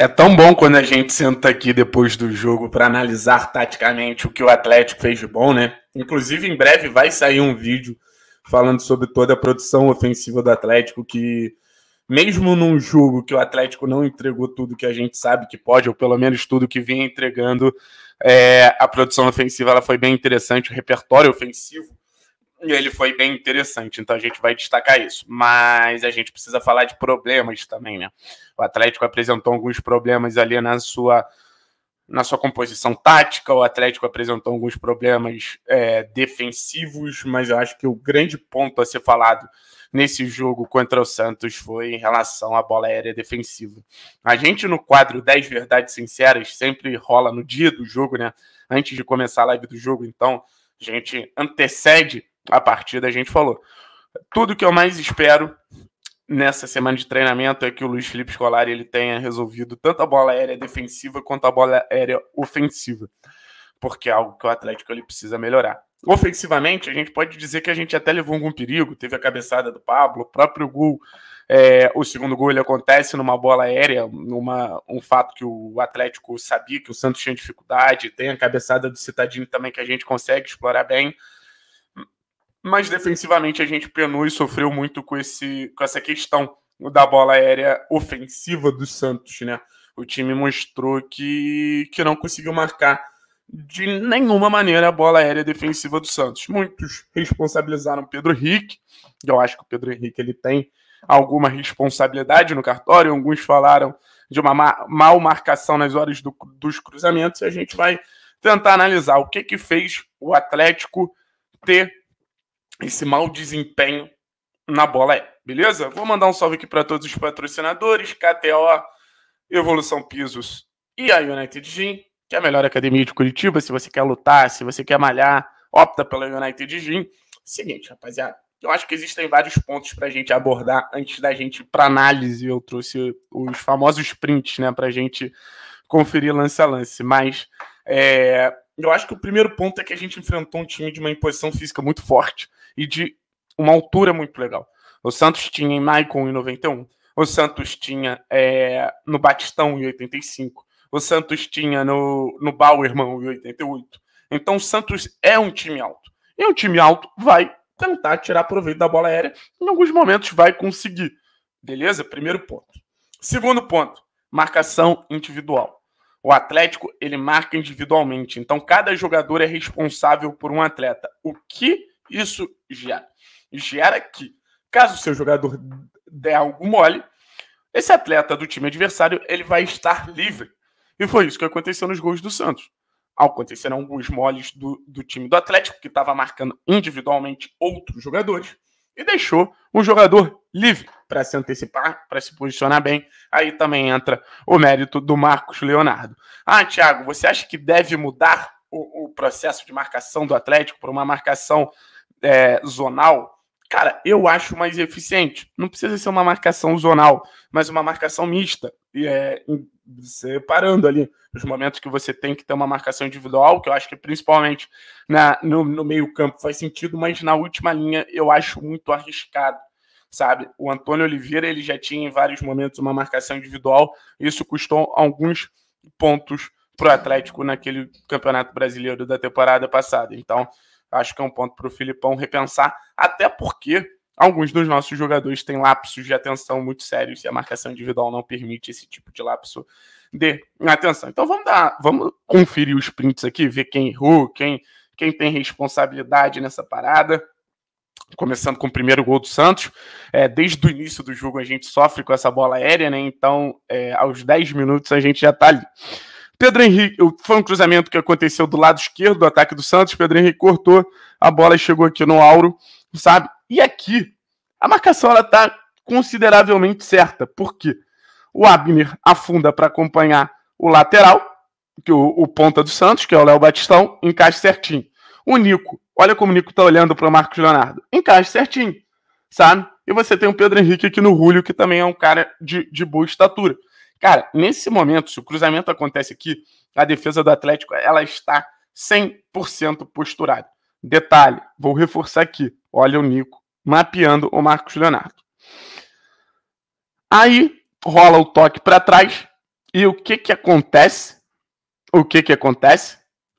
É tão bom quando a gente senta aqui depois do jogo para analisar taticamente o que o Atlético fez de bom, né? Inclusive, em breve vai sair um vídeo falando sobre toda a produção ofensiva do Atlético, que mesmo num jogo que o Atlético não entregou tudo que a gente sabe que pode, ou pelo menos tudo que vinha entregando, é, a produção ofensiva ela foi bem interessante, o repertório ofensivo e ele foi bem interessante, então a gente vai destacar isso. Mas a gente precisa falar de problemas também, né? O Atlético apresentou alguns problemas ali na sua, na sua composição tática, o Atlético apresentou alguns problemas é, defensivos, mas eu acho que o grande ponto a ser falado nesse jogo contra o Santos foi em relação à bola aérea defensiva. A gente no quadro 10 Verdades Sinceras sempre rola no dia do jogo, né? Antes de começar a live do jogo, então a gente antecede a partida a gente falou. Tudo que eu mais espero nessa semana de treinamento é que o Luiz Felipe Scolari ele tenha resolvido tanto a bola aérea defensiva quanto a bola aérea ofensiva, porque é algo que o Atlético ele precisa melhorar. Ofensivamente, a gente pode dizer que a gente até levou algum perigo, teve a cabeçada do Pablo, o próprio gol, é, o segundo gol ele acontece numa bola aérea, numa, um fato que o Atlético sabia que o Santos tinha dificuldade, tem a cabeçada do Citadinho também que a gente consegue explorar bem, mas defensivamente a gente penou e sofreu muito com, esse, com essa questão da bola aérea ofensiva do Santos, né? O time mostrou que, que não conseguiu marcar de nenhuma maneira a bola aérea defensiva do Santos. Muitos responsabilizaram Pedro Henrique, eu acho que o Pedro Henrique ele tem alguma responsabilidade no cartório, alguns falaram de uma mal marcação nas horas do, dos cruzamentos, e a gente vai tentar analisar o que que fez o Atlético ter esse mau desempenho na bola é. Beleza? Vou mandar um salve aqui para todos os patrocinadores: KTO, Evolução Pisos e a United Gym, que é a melhor academia de Curitiba. Se você quer lutar, se você quer malhar, opta pela United Gym. Seguinte, rapaziada. Eu acho que existem vários pontos para a gente abordar antes da gente ir para análise. Eu trouxe os famosos prints, né, para a gente conferir lance a lance. Mas é, eu acho que o primeiro ponto é que a gente enfrentou um time de uma imposição física muito forte e de uma altura muito legal. O Santos tinha em Maicon em 91, o Santos tinha é, no Batistão em 85, o Santos tinha no, no Bauerman em 88. Então o Santos é um time alto. E um time alto vai tentar tirar proveito da bola aérea, em alguns momentos vai conseguir. Beleza? Primeiro ponto. Segundo ponto, marcação individual. O Atlético, ele marca individualmente, então cada jogador é responsável por um atleta, o que isso gera? Gera que, caso o seu jogador der algum mole, esse atleta do time adversário ele vai estar livre. E foi isso que aconteceu nos gols do Santos. Aconteceram alguns moles do, do time do Atlético, que estava marcando individualmente outros jogadores, e deixou um jogador livre para se antecipar, para se posicionar bem. Aí também entra o mérito do Marcos Leonardo. Ah, Thiago, você acha que deve mudar o, o processo de marcação do Atlético para uma marcação é, zonal, cara, eu acho mais eficiente. Não precisa ser uma marcação zonal, mas uma marcação mista. E, é, separando ali os momentos que você tem que ter uma marcação individual, que eu acho que principalmente na, no, no meio-campo faz sentido, mas na última linha eu acho muito arriscado. Sabe, o Antônio Oliveira ele já tinha em vários momentos uma marcação individual, isso custou alguns pontos para o Atlético naquele campeonato brasileiro da temporada passada. Então, Acho que é um ponto para o Filipão repensar, até porque alguns dos nossos jogadores têm lapsos de atenção muito sérios e a marcação individual não permite esse tipo de lapso de atenção. Então vamos dar, vamos conferir os prints aqui, ver quem errou, quem, quem tem responsabilidade nessa parada. Começando com o primeiro gol do Santos. É, desde o início do jogo a gente sofre com essa bola aérea, né? Então, é, aos 10 minutos a gente já está ali. Pedro Henrique, foi um cruzamento que aconteceu do lado esquerdo do ataque do Santos. Pedro Henrique cortou, a bola e chegou aqui no Auro, sabe? E aqui, a marcação ela tá consideravelmente certa, porque o Abner afunda para acompanhar o lateral, que o, o, ponta do Santos, que é o Léo Batistão, encaixa certinho. O Nico, olha como o Nico tá olhando para o Marcos Leonardo, encaixa certinho, sabe? E você tem o Pedro Henrique aqui no Rúlio, que também é um cara de, de boa estatura. Cara, nesse momento, se o cruzamento acontece aqui, a defesa do Atlético ela está 100% posturada. Detalhe, vou reforçar aqui. Olha o Nico mapeando o Marcos Leonardo. Aí rola o toque para trás e o que que acontece? O que que acontece?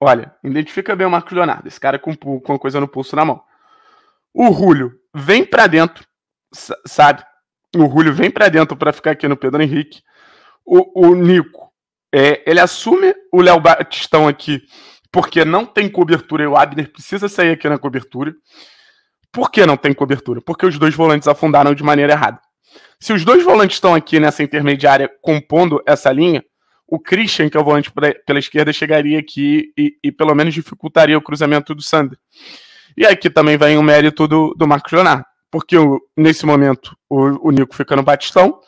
Olha, identifica bem o Marcos Leonardo, esse cara com, com a coisa no pulso na mão. O Rúlio vem para dentro, sabe? O Rúlio vem para dentro para ficar aqui no Pedro Henrique o, o Nico, é, ele assume o Léo Batistão aqui, porque não tem cobertura e o Abner precisa sair aqui na cobertura. Por que não tem cobertura? Porque os dois volantes afundaram de maneira errada. Se os dois volantes estão aqui nessa intermediária compondo essa linha, o Christian, que é o volante pela esquerda, chegaria aqui e, e pelo menos dificultaria o cruzamento do Sander. E aqui também vem o mérito do, do Marcos Leonardo, porque o, nesse momento o, o Nico fica no Batistão,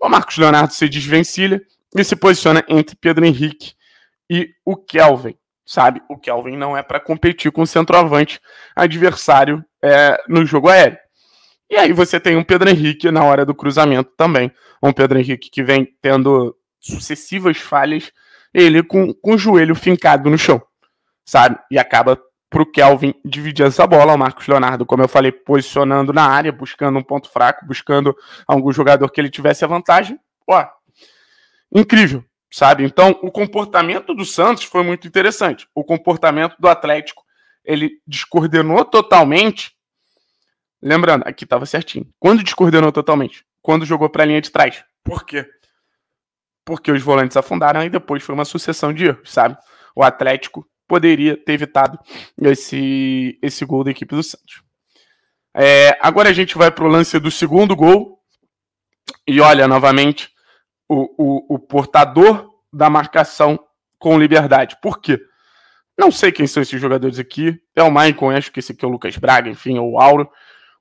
o Marcos Leonardo se desvencilha e se posiciona entre Pedro Henrique e o Kelvin. Sabe, o Kelvin não é para competir com o centroavante adversário é, no jogo aéreo. E aí você tem um Pedro Henrique na hora do cruzamento também. Um Pedro Henrique que vem tendo sucessivas falhas, ele com, com o joelho fincado no chão, sabe? E acaba para o Kelvin dividir essa bola. O Marcos Leonardo, como eu falei, posicionando na área, buscando um ponto fraco, buscando algum jogador que ele tivesse a vantagem. Ó, incrível, sabe? Então, o comportamento do Santos foi muito interessante. O comportamento do Atlético, ele descoordenou totalmente. Lembrando, aqui estava certinho. Quando descoordenou totalmente? Quando jogou para a linha de trás. Por quê? Porque os volantes afundaram e depois foi uma sucessão de erros, sabe? O Atlético poderia ter evitado esse, esse gol da equipe do Santos. É, agora a gente vai para o lance do segundo gol. E olha, novamente, o, o, o portador da marcação com liberdade. Por quê? Não sei quem são esses jogadores aqui. É o Maicon, acho que esse aqui é o Lucas Braga, enfim, ou é o Auro.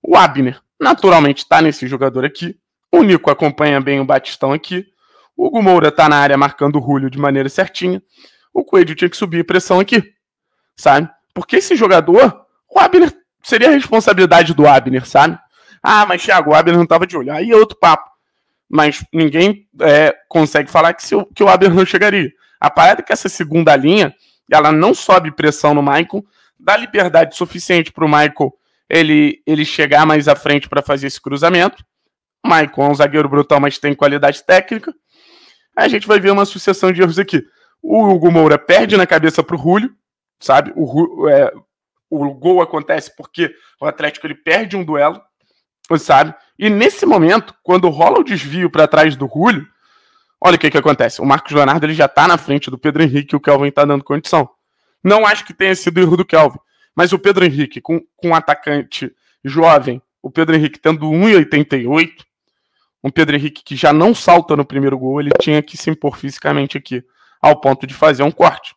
O Abner, naturalmente, está nesse jogador aqui. O Nico acompanha bem o Batistão aqui. O Hugo Moura está na área marcando o Julio de maneira certinha o Coelho tinha que subir pressão aqui, sabe? Porque esse jogador, o Abner, seria a responsabilidade do Abner, sabe? Ah, mas Thiago, o Abner não estava de olho. Aí é outro papo. Mas ninguém é, consegue falar que, se, que o Abner não chegaria. A parada é que essa segunda linha, ela não sobe pressão no Michael, dá liberdade suficiente para o Michael ele, ele chegar mais à frente para fazer esse cruzamento. Michael é um zagueiro brutal, mas tem qualidade técnica. A gente vai ver uma sucessão de erros aqui. O Hugo Moura perde na cabeça para o Julio, sabe? O, é, o gol acontece porque o Atlético ele perde um duelo, sabe? E nesse momento, quando rola o desvio para trás do Julio, olha o que, que acontece. O Marcos Leonardo ele já está na frente do Pedro Henrique, o Kelvin está dando condição. Não acho que tenha sido erro do Kelvin, mas o Pedro Henrique, com, com um atacante jovem, o Pedro Henrique tendo 1,88, um Pedro Henrique que já não salta no primeiro gol, ele tinha que se impor fisicamente aqui ao ponto de fazer um corte.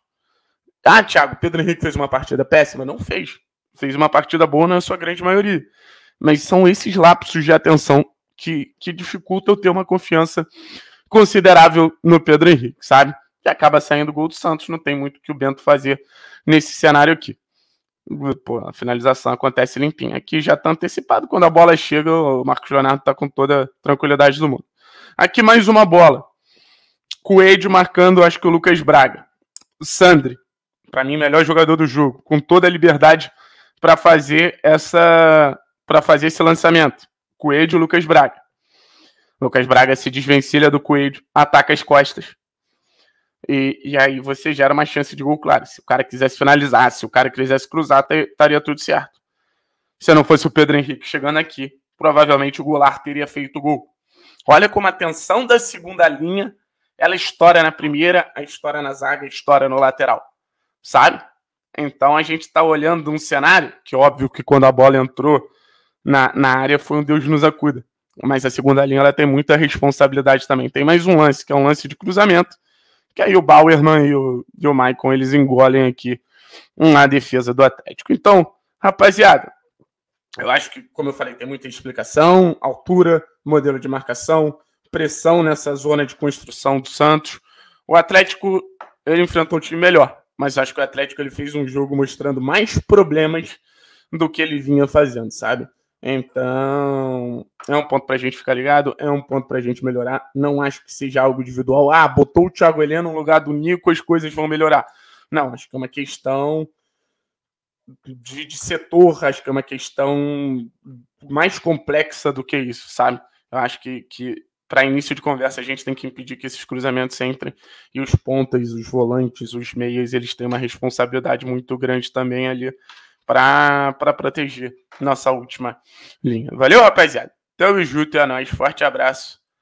Ah, Thiago, Pedro Henrique fez uma partida péssima? Não fez. Fez uma partida boa na sua grande maioria. Mas são esses lapsos de atenção que, que dificultam eu ter uma confiança considerável no Pedro Henrique, sabe? Que acaba saindo o gol do Santos, não tem muito que o Bento fazer nesse cenário aqui. Pô, a finalização acontece limpinha. Aqui já está antecipado, quando a bola chega, o Marcos Leonardo está com toda a tranquilidade do mundo. Aqui mais uma bola Coelho marcando, acho que o Lucas Braga. O Sandri, para mim, melhor jogador do jogo, com toda a liberdade para fazer essa para fazer esse lançamento. Coelho e Lucas Braga. Lucas Braga se desvencilha do Coelho, ataca as costas. E, e aí você gera uma chance de gol, claro. Se o cara quisesse finalizar, se o cara quisesse cruzar, estaria tudo certo. Se não fosse o Pedro Henrique chegando aqui, provavelmente o Goulart teria feito gol. Olha como a tensão da segunda linha ela estoura na primeira, a estoura na zaga, a estoura no lateral, sabe? Então a gente está olhando um cenário que, óbvio, que quando a bola entrou na, na área foi um Deus nos acuda. Mas a segunda linha ela tem muita responsabilidade também. Tem mais um lance, que é um lance de cruzamento, que aí o Bauerman e o, e o Maicon eles engolem aqui na defesa do Atlético. Então, rapaziada, eu acho que, como eu falei, tem muita explicação, altura, modelo de marcação, pressão nessa zona de construção do Santos. O Atlético ele enfrentou um time melhor, mas acho que o Atlético ele fez um jogo mostrando mais problemas do que ele vinha fazendo, sabe? Então, é um ponto para a gente ficar ligado, é um ponto para a gente melhorar. Não acho que seja algo individual. Ah, botou o Thiago Heleno no lugar do Nico, as coisas vão melhorar. Não, acho que é uma questão de, de setor, acho que é uma questão mais complexa do que isso, sabe? Eu acho que, que para início de conversa, a gente tem que impedir que esses cruzamentos entrem. E os pontas, os volantes, os meias, eles têm uma responsabilidade muito grande também ali para proteger nossa última linha. Valeu, rapaziada. Tamo junto, é nóis. Forte abraço.